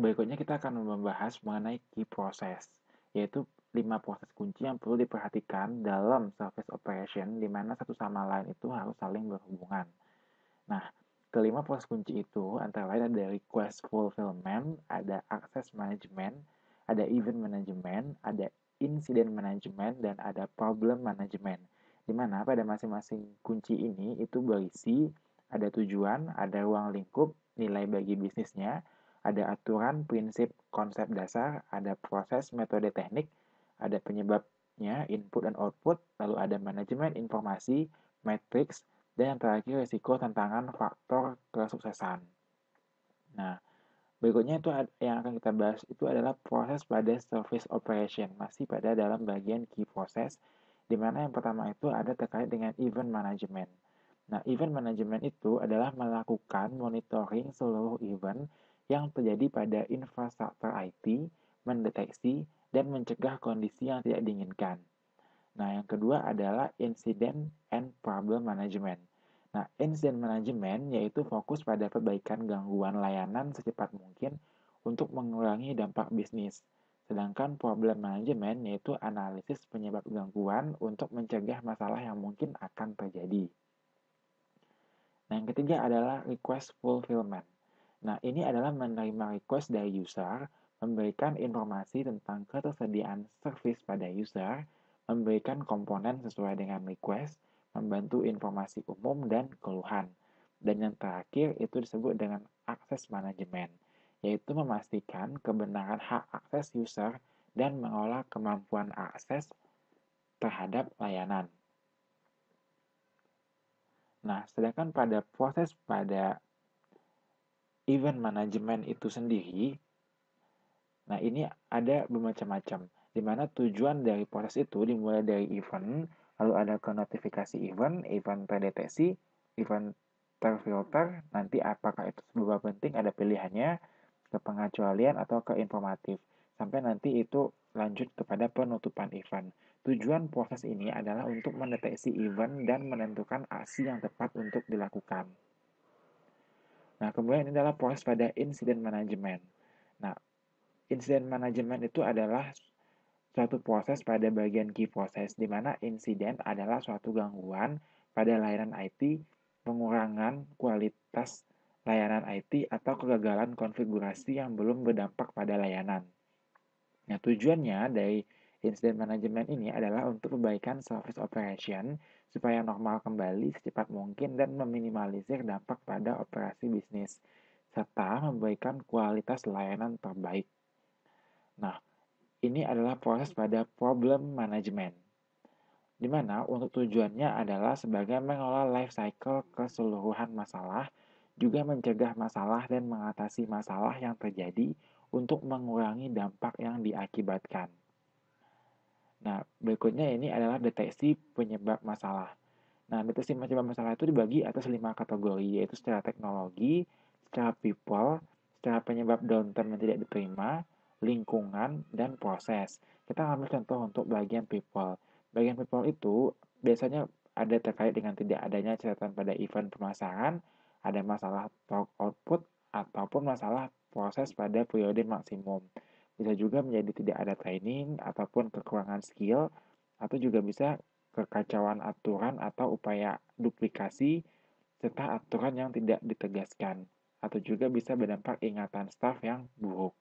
berikutnya kita akan membahas mengenai key process, yaitu 5 proses kunci yang perlu diperhatikan dalam service operation di mana satu sama lain itu harus saling berhubungan. Nah, kelima proses kunci itu antara lain ada request fulfillment, ada access management, ada event management, ada incident management, dan ada problem management. Di mana pada masing-masing kunci ini itu berisi ada tujuan, ada ruang lingkup, nilai bagi bisnisnya, ada aturan, prinsip, konsep dasar, ada proses, metode teknik, ada penyebabnya, input dan output, lalu ada manajemen informasi, matrix, dan yang terakhir risiko tantangan faktor kesuksesan. Nah, Berikutnya itu yang akan kita bahas itu adalah proses pada service operation, masih pada dalam bagian key process, di mana yang pertama itu ada terkait dengan event management. Nah, event management itu adalah melakukan monitoring seluruh event yang terjadi pada infrastruktur IT, mendeteksi, dan mencegah kondisi yang tidak diinginkan. Nah, yang kedua adalah incident and problem management. Nah, incident management yaitu fokus pada perbaikan gangguan layanan secepat mungkin untuk mengurangi dampak bisnis. Sedangkan problem management yaitu analisis penyebab gangguan untuk mencegah masalah yang mungkin akan terjadi. Nah, yang ketiga adalah request fulfillment. Nah, ini adalah menerima request dari user, memberikan informasi tentang ketersediaan service pada user, memberikan komponen sesuai dengan request, membantu informasi umum dan keluhan. Dan yang terakhir itu disebut dengan access management, yaitu memastikan kebenaran hak akses user dan mengolah kemampuan akses terhadap layanan. Nah, sedangkan pada proses pada event management itu sendiri, nah ini ada bermacam-macam. dimana tujuan dari proses itu dimulai dari event, lalu ada ke notifikasi event, event terdeteksi, event terfilter, nanti apakah itu sebuah penting ada pilihannya ke pengecualian atau ke informatif. Sampai nanti itu lanjut kepada penutupan event. Tujuan proses ini adalah untuk mendeteksi event dan menentukan aksi yang tepat untuk dilakukan. Nah, kemudian ini adalah proses pada incident management. Nah, incident management itu adalah suatu proses pada bagian key process, di mana incident adalah suatu gangguan pada layanan IT, pengurangan kualitas layanan IT, atau kegagalan konfigurasi yang belum berdampak pada layanan. Nah, tujuannya dari Incident Management ini adalah untuk perbaikan service operation supaya normal kembali secepat mungkin dan meminimalisir dampak pada operasi bisnis, serta memberikan kualitas layanan terbaik. Nah, ini adalah proses pada problem management, di mana untuk tujuannya adalah sebagai mengelola life cycle keseluruhan masalah, juga mencegah masalah dan mengatasi masalah yang terjadi untuk mengurangi dampak yang diakibatkan. Nah, berikutnya ini adalah deteksi penyebab masalah. Nah, deteksi penyebab masalah itu dibagi atas lima kategori, yaitu secara teknologi, secara people, secara penyebab downturn yang tidak diterima, lingkungan, dan proses. Kita ambil contoh untuk bagian people. Bagian people itu biasanya ada terkait dengan tidak adanya catatan pada event pemasaran, ada masalah talk output, ataupun masalah proses pada periode maksimum bisa juga menjadi tidak ada training ataupun kekurangan skill atau juga bisa kekacauan aturan atau upaya duplikasi serta aturan yang tidak ditegaskan atau juga bisa berdampak ingatan staf yang buruk.